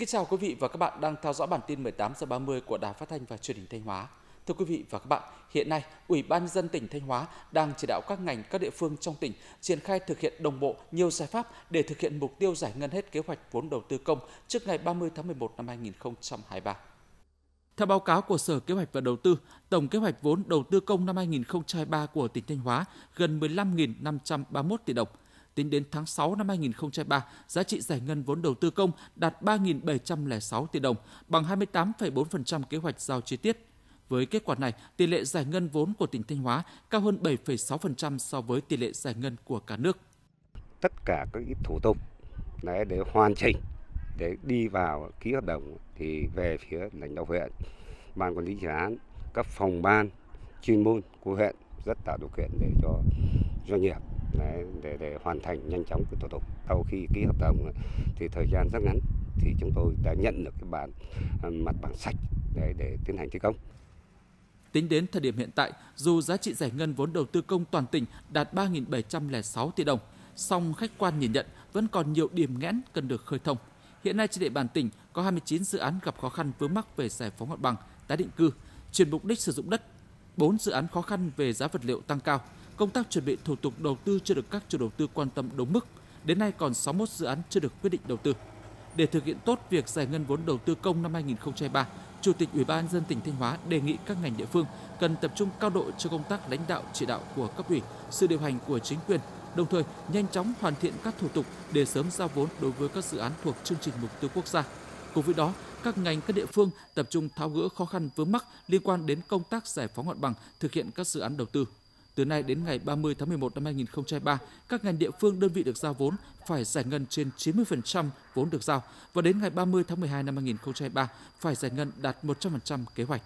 kính chào quý vị và các bạn đang theo dõi bản tin 18 giờ 30 của Đài Phát thanh và Truyền hình Thanh Hóa. Thưa quý vị và các bạn, hiện nay Ủy ban dân tỉnh Thanh Hóa đang chỉ đạo các ngành các địa phương trong tỉnh triển khai thực hiện đồng bộ nhiều giải pháp để thực hiện mục tiêu giải ngân hết kế hoạch vốn đầu tư công trước ngày 30 tháng 11 năm 2023. Theo báo cáo của Sở Kế hoạch và Đầu tư, tổng kế hoạch vốn đầu tư công năm 2023 của tỉnh Thanh Hóa gần 15.531 tỷ đồng, Tính đến tháng 6 năm 2023, giá trị giải ngân vốn đầu tư công đạt 3.706 tỷ đồng, bằng 28,4% kế hoạch giao chi tiết. Với kết quả này, tỷ lệ giải ngân vốn của tỉnh Thanh Hóa cao hơn 7,6% so với tỷ lệ giải ngân của cả nước. Tất cả các ít thủ tục để hoàn chỉnh để đi vào ký hợp đồng thì về phía lãnh đạo huyện, ban quản lý dự án, các phòng ban chuyên môn của huyện rất tạo điều kiện để cho doanh nghiệp Đấy, để để hoàn thành nhanh chóng cái thủ tục. Sau khi ký hợp đồng thì thời gian rất ngắn thì chúng tôi đã nhận được cái bản à, mặt bằng sạch để để tiến hành thi công. Tính đến thời điểm hiện tại, dù giá trị giải ngân vốn đầu tư công toàn tỉnh đạt 3.706 tỷ đồng, song khách quan nhìn nhận vẫn còn nhiều điểm nghẽn cần được khơi thông. Hiện nay trên địa bàn tỉnh có 29 dự án gặp khó khăn vướng mắc về giải phóng mặt bằng, tái định cư, chuyển mục đích sử dụng đất, 4 dự án khó khăn về giá vật liệu tăng cao, công tác chuẩn bị thủ tục đầu tư chưa được các chủ đầu tư quan tâm đúng mức. Đến nay còn 61 dự án chưa được quyết định đầu tư. Để thực hiện tốt việc giải ngân vốn đầu tư công năm 2023, Chủ tịch Ủy ban dân tỉnh Thanh Hóa đề nghị các ngành địa phương cần tập trung cao độ cho công tác lãnh đạo chỉ đạo của cấp ủy, sự điều hành của chính quyền, đồng thời nhanh chóng hoàn thiện các thủ tục để sớm giao vốn đối với các dự án thuộc chương trình mục tiêu quốc gia. Cùng với đó, các ngành các địa phương tập trung tháo gỡ khó khăn vướng mắc liên quan đến công tác giải phóng mặt bằng, thực hiện các dự án đầu tư từ nay đến ngày 30 tháng 11 năm 2023, các ngành địa phương đơn vị được giao vốn phải giải ngân trên 90% vốn được giao và đến ngày 30 tháng 12 năm 2023 phải giải ngân đạt 100% kế hoạch.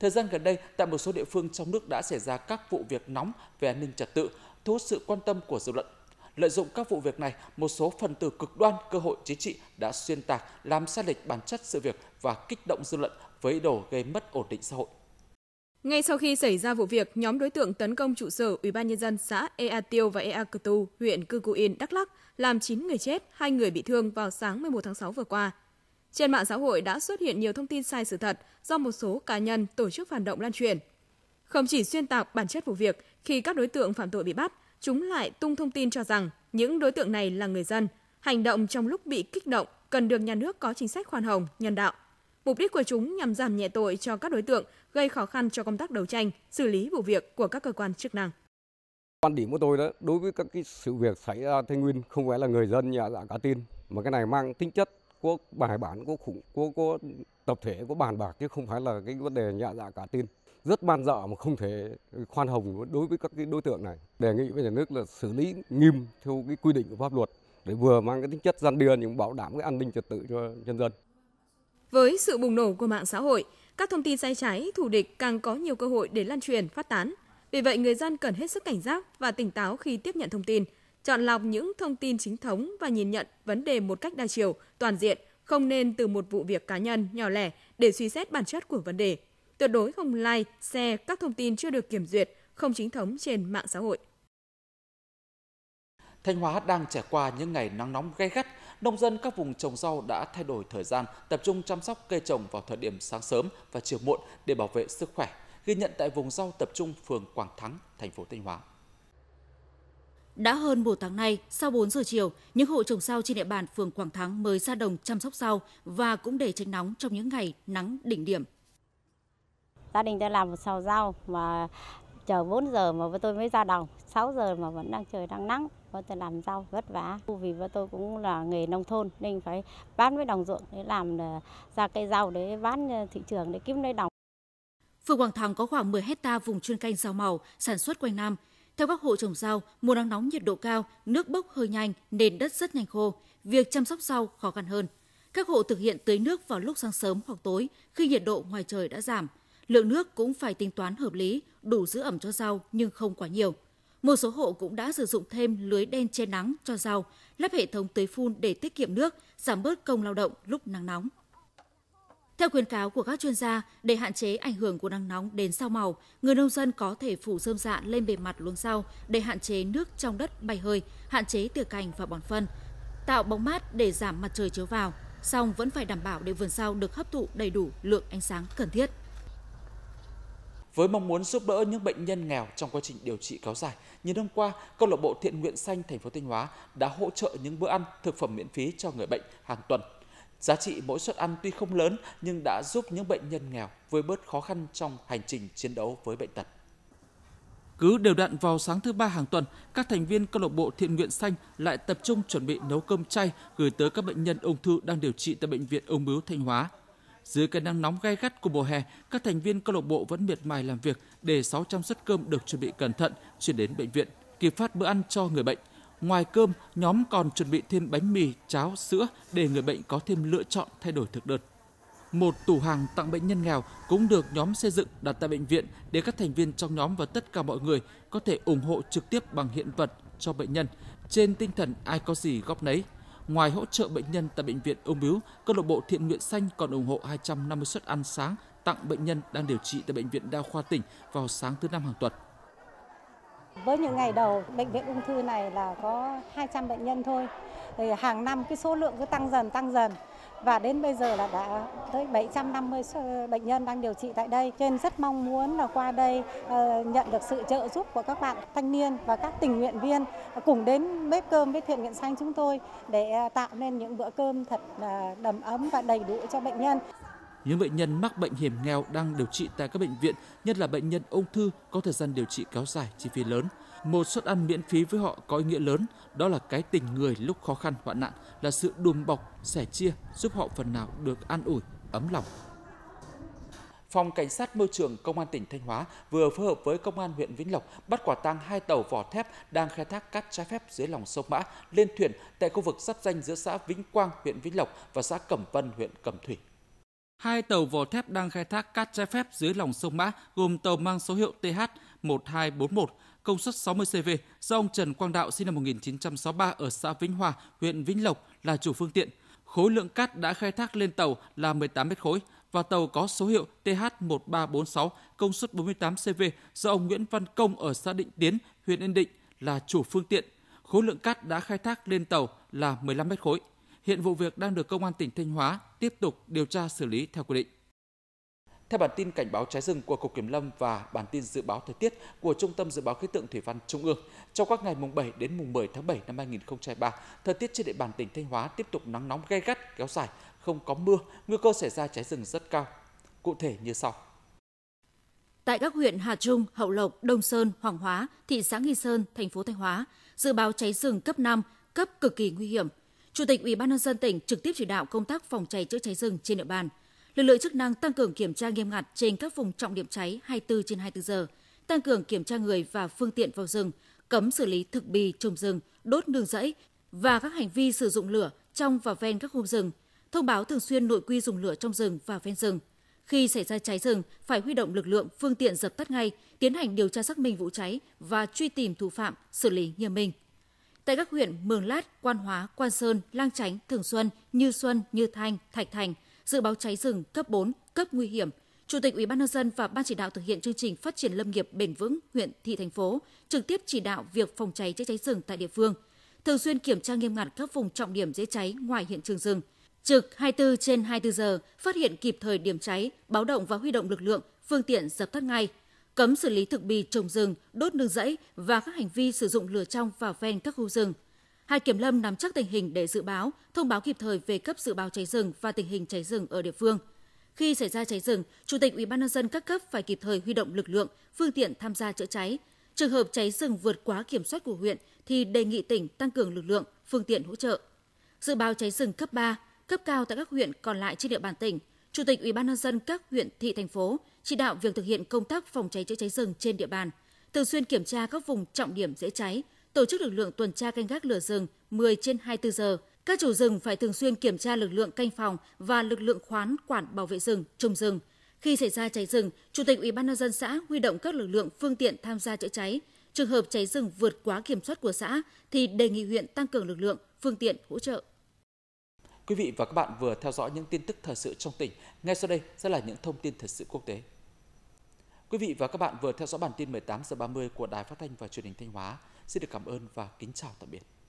Thời gian gần đây, tại một số địa phương trong nước đã xảy ra các vụ việc nóng về an ninh trật tự, thu hút sự quan tâm của dư luận. Lợi dụng các vụ việc này, một số phần tử cực đoan cơ hội chính trị đã xuyên tạc, làm sai lệch bản chất sự việc và kích động dư luận với ý đồ gây mất ổn định xã hội. Ngay sau khi xảy ra vụ việc, nhóm đối tượng tấn công trụ sở Ủy ban nhân dân xã Ea Tiêu và Ea Cờ Tu, huyện Cư Cù Yên, Đắk Lắk, làm 9 người chết, 2 người bị thương vào sáng 11 tháng 6 vừa qua. Trên mạng xã hội đã xuất hiện nhiều thông tin sai sự thật do một số cá nhân, tổ chức phản động lan truyền. Không chỉ xuyên tạc bản chất vụ việc, khi các đối tượng phạm tội bị bắt, chúng lại tung thông tin cho rằng những đối tượng này là người dân, hành động trong lúc bị kích động cần được nhà nước có chính sách khoan hồng, nhân đạo. Mục đích của chúng nhằm giảm nhẹ tội cho các đối tượng gây khó khăn cho công tác đấu tranh, xử lý vụ việc của các cơ quan chức năng. Quan điểm của tôi đó, đối với các cái sự việc xảy ra Tây Nguyên không phải là người dân nhà dạ cá tin, mà cái này mang tính chất của bài bản của khủng của, của tập thể của bàn bạc chứ không phải là cái vấn đề nhà dạ cá tin rất man dợ mà không thể khoan hồng đối với các cái đối tượng này đề nghị với nhà nước là xử lý nghiêm theo cái quy định của pháp luật để vừa mang cái tính chất gian đe nhưng bảo đảm cái an ninh trật tự cho nhân dân với sự bùng nổ của mạng xã hội các thông tin sai trái, thù địch càng có nhiều cơ hội để lan truyền, phát tán. Vì vậy, người dân cần hết sức cảnh giác và tỉnh táo khi tiếp nhận thông tin, chọn lọc những thông tin chính thống và nhìn nhận vấn đề một cách đa chiều, toàn diện, không nên từ một vụ việc cá nhân, nhỏ lẻ để suy xét bản chất của vấn đề. Tuyệt đối không like, share các thông tin chưa được kiểm duyệt, không chính thống trên mạng xã hội. Thanh Hóa đang trải qua những ngày nắng nóng gay gắt nông dân các vùng trồng rau đã thay đổi thời gian tập trung chăm sóc cây trồng vào thời điểm sáng sớm và chiều muộn để bảo vệ sức khỏe, ghi nhận tại vùng rau tập trung phường Quảng Thắng, thành phố Thanh Hóa. Đã hơn một tháng nay, sau 4 giờ chiều, những hộ trồng rau trên địa bàn phường Quảng Thắng mới ra đồng chăm sóc rau và cũng để tránh nóng trong những ngày nắng đỉnh điểm. Gia đình tôi làm một sào rau mà chờ 4 giờ mà tôi mới ra đồng, 6 giờ mà vẫn đang trời đang nắng và vâng, tôi làm rau vất vả vì vợ tôi cũng là nghề nông thôn nên phải bán với đồng ruộng để làm ờ, ra cây rau để bán ờ, thị trường để kiếm lấy đồng Phường Quảng Thắng có khoảng 10 hecta vùng chuyên canh rau màu sản xuất quanh năm. Theo các hộ trồng rau, mùa nắng nóng nhiệt độ cao, nước bốc hơi nhanh nền đất rất nhanh khô, việc chăm sóc rau khó khăn hơn. Các hộ thực hiện tưới nước vào lúc sáng sớm hoặc tối khi nhiệt độ ngoài trời đã giảm. Lượng nước cũng phải tính toán hợp lý, đủ giữ ẩm cho rau nhưng không quá nhiều. Một số hộ cũng đã sử dụng thêm lưới đen che nắng cho rau, lắp hệ thống tưới phun để tiết kiệm nước, giảm bớt công lao động lúc nắng nóng. Theo khuyến cáo của các chuyên gia, để hạn chế ảnh hưởng của nắng nóng đến rau màu, người nông dân có thể phủ rơm dạ lên bề mặt luống rau để hạn chế nước trong đất bay hơi, hạn chế tỉa cành và bón phân, tạo bóng mát để giảm mặt trời chiếu vào, song vẫn phải đảm bảo để vườn rau được hấp thụ đầy đủ lượng ánh sáng cần thiết. Với mong muốn giúp đỡ những bệnh nhân nghèo trong quá trình điều trị kéo dài, nhiều năm qua, câu lạc bộ Thiện nguyện xanh thành phố Thanh Hóa đã hỗ trợ những bữa ăn thực phẩm miễn phí cho người bệnh hàng tuần. Giá trị mỗi suất ăn tuy không lớn nhưng đã giúp những bệnh nhân nghèo vơi bớt khó khăn trong hành trình chiến đấu với bệnh tật. Cứ đều đặn vào sáng thứ ba hàng tuần, các thành viên câu lạc bộ Thiện nguyện xanh lại tập trung chuẩn bị nấu cơm chay gửi tới các bệnh nhân ung thư đang điều trị tại bệnh viện ung bướu Thanh Hóa dưới cái nắng nóng gay gắt của mùa hè, các thành viên câu lạc bộ vẫn miệt mài làm việc để 600 suất cơm được chuẩn bị cẩn thận chuyển đến bệnh viện, kịp phát bữa ăn cho người bệnh. Ngoài cơm, nhóm còn chuẩn bị thêm bánh mì, cháo, sữa để người bệnh có thêm lựa chọn thay đổi thực đơn. Một tủ hàng tặng bệnh nhân nghèo cũng được nhóm xây dựng đặt tại bệnh viện để các thành viên trong nhóm và tất cả mọi người có thể ủng hộ trực tiếp bằng hiện vật cho bệnh nhân trên tinh thần ai có gì góp nấy. Ngoài hỗ trợ bệnh nhân tại bệnh viện ung bướu, câu lạc bộ Thiện nguyện xanh còn ủng hộ 250 suất ăn sáng tặng bệnh nhân đang điều trị tại bệnh viện đa khoa tỉnh vào sáng thứ năm hàng tuần. Với những ngày đầu bệnh viện ung thư này là có 200 bệnh nhân thôi. Thì hàng năm cái số lượng cứ tăng dần tăng dần và đến bây giờ là đã tới 750 bệnh nhân đang điều trị tại đây. trên rất mong muốn là qua đây ờ, nhận được sự trợ giúp của các bạn thanh niên và các tình nguyện viên cùng đến bếp cơm với thiện nguyện xanh chúng tôi để ờ, tạo nên những bữa cơm thật ờ, đầm ấm và đầy đủ cho bệnh nhân. Những bệnh nhân mắc bệnh hiểm nghèo đang điều trị tại các bệnh viện, nhất là bệnh nhân ung thư có thời gian điều trị kéo dài chi phí lớn. Một suất ăn miễn phí với họ có ý nghĩa lớn, đó là cái tình người lúc khó khăn hoạn nạn, là sự đùm bọc, sẻ chia giúp họ phần nào được an ủi, ấm lòng. Phòng Cảnh sát Môi trường Công an tỉnh Thanh Hóa vừa phối hợp với Công an huyện Vĩnh Lộc bắt quả tang hai tàu vỏ thép đang khai thác cát trái phép dưới lòng sông Mã lên thuyền tại khu vực giáp danh giữa xã Vĩnh Quang, huyện Vĩnh Lộc và xã Cẩm Vân, huyện Cẩm Thủy. Hai tàu vỏ thép đang khai thác cát trái phép dưới lòng sông Mã gồm tàu mang số hiệu TH 1241 công suất 60 CV do ông Trần Quang Đạo sinh năm 1963 ở xã Vĩnh Hòa, huyện Vĩnh Lộc là chủ phương tiện. Khối lượng cát đã khai thác lên tàu là 18 mét khối và tàu có số hiệu TH1346 công suất 48 CV do ông Nguyễn Văn Công ở xã Định Tiến, huyện Yên Định là chủ phương tiện. Khối lượng cát đã khai thác lên tàu là 15 mét khối. Hiện vụ việc đang được công an tỉnh Thanh Hóa tiếp tục điều tra xử lý theo quy định. Theo bản tin cảnh báo cháy rừng của Cục Kiểm lâm và bản tin dự báo thời tiết của Trung tâm Dự báo Khí tượng Thủy văn Trung ương, trong các ngày mùng 7 đến mùng 10 tháng 7 năm 2023, thời tiết trên địa bàn tỉnh Thanh Hóa tiếp tục nắng nóng gay gắt, kéo dài, không có mưa, nguy cơ xảy ra cháy rừng rất cao. Cụ thể như sau. Tại các huyện Hà Trung, Hậu Lộc, Đông Sơn, Hoàng Hóa, thị xã Nghi Sơn, thành phố Thanh Hóa, dự báo cháy rừng cấp 5, cấp cực kỳ nguy hiểm. Chủ tịch Ủy ban nhân dân tỉnh trực tiếp chỉ đạo công tác phòng cháy chữa cháy rừng trên địa bàn – Lực lượng chức năng tăng cường kiểm tra nghiêm ngặt trên các vùng trọng điểm cháy 24 trên 24 giờ, tăng cường kiểm tra người và phương tiện vào rừng, cấm xử lý thực bì trồng rừng, đốt nương rẫy và các hành vi sử dụng lửa trong và ven các khu rừng, thông báo thường xuyên nội quy dùng lửa trong rừng và ven rừng. Khi xảy ra cháy rừng, phải huy động lực lượng, phương tiện dập tắt ngay, tiến hành điều tra xác minh vụ cháy và truy tìm thủ phạm, xử lý nghiêm minh. Tại các huyện Mường Lát, Quan Hóa, Quan Sơn, Lang Chánh, Thường Xuân, Như Xuân, Như Thanh, Thạch Thành – dự báo cháy rừng cấp 4, cấp nguy hiểm. Chủ tịch Ủy ban nhân dân và ban chỉ đạo thực hiện chương trình phát triển lâm nghiệp bền vững huyện thị thành phố trực tiếp chỉ đạo việc phòng cháy chữa cháy rừng tại địa phương, thường xuyên kiểm tra nghiêm ngặt các vùng trọng điểm dễ cháy ngoài hiện trường rừng, trực 24 trên 24 giờ phát hiện kịp thời điểm cháy, báo động và huy động lực lượng, phương tiện dập tắt ngay, cấm xử lý thực bì trồng rừng, đốt nương rẫy và các hành vi sử dụng lửa trong và ven các khu rừng hai Kiểm lâm nắm chắc tình hình để dự báo, thông báo kịp thời về cấp dự báo cháy rừng và tình hình cháy rừng ở địa phương. Khi xảy ra cháy rừng, Chủ tịch ủy ban nhân dân các cấp phải kịp thời huy động lực lượng, phương tiện tham gia chữa cháy. Trường hợp cháy rừng vượt quá kiểm soát của huyện thì đề nghị tỉnh tăng cường lực lượng, phương tiện hỗ trợ. Dự báo cháy rừng cấp 3, cấp cao tại các huyện còn lại trên địa bàn tỉnh, Chủ tịch ủy ban nhân dân các huyện, thị, thành phố chỉ đạo việc thực hiện công tác phòng cháy chữa cháy rừng trên địa bàn, thường xuyên kiểm tra các vùng trọng điểm dễ cháy, tổ chức lực lượng tuần tra canh gác lửa rừng 10 trên 24 giờ. Các chủ rừng phải thường xuyên kiểm tra lực lượng canh phòng và lực lượng khoán quản bảo vệ rừng, trồng rừng. Khi xảy ra cháy rừng, Chủ tịch Ủy ban nhân dân xã huy động các lực lượng phương tiện tham gia chữa cháy. Trường hợp cháy rừng vượt quá kiểm soát của xã thì đề nghị huyện tăng cường lực lượng, phương tiện hỗ trợ. Quý vị và các bạn vừa theo dõi những tin tức thời sự trong tỉnh. Ngay sau đây sẽ là những thông tin thời sự quốc tế. Quý vị và các bạn vừa theo dõi bản tin 18 giờ 30 của Đài Phát thanh và Truyền hình Thanh Hóa. Xin được cảm ơn và kính chào tạm biệt.